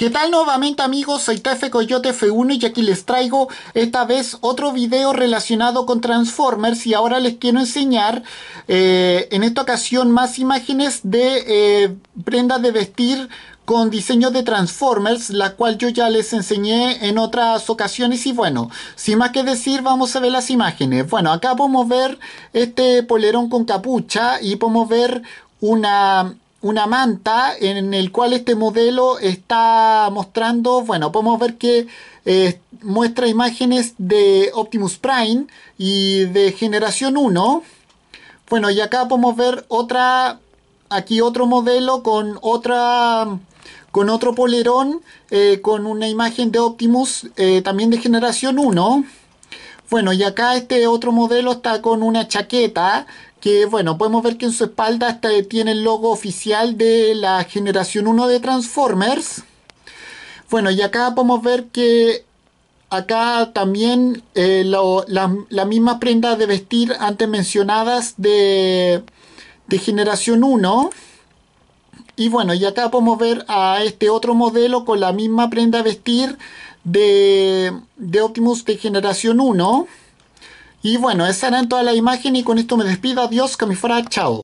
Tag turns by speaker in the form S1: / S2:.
S1: ¿Qué tal nuevamente amigos? Soy TF Coyote F1 y aquí les traigo esta vez otro video relacionado con Transformers y ahora les quiero enseñar eh, en esta ocasión más imágenes de eh, prendas de vestir con diseño de Transformers, la cual yo ya les enseñé en otras ocasiones y bueno, sin más que decir vamos a ver las imágenes. Bueno, acá podemos ver este polerón con capucha y podemos ver una una manta en el cual este modelo está mostrando, bueno, podemos ver que eh, muestra imágenes de Optimus Prime y de generación 1. Bueno, y acá podemos ver otra, aquí otro modelo con otra, con otro polerón, eh, con una imagen de Optimus eh, también de generación 1. Bueno, y acá este otro modelo está con una chaqueta que bueno, podemos ver que en su espalda tiene el logo oficial de la generación 1 de Transformers. Bueno, y acá podemos ver que acá también eh, las la, la mismas prendas de vestir antes mencionadas de, de generación 1. Y bueno, y acá podemos ver a este otro modelo con la misma prenda a vestir de, de Optimus de generación 1. Y bueno, esa era toda la imagen y con esto me despido. Adiós, que me fuera, chao.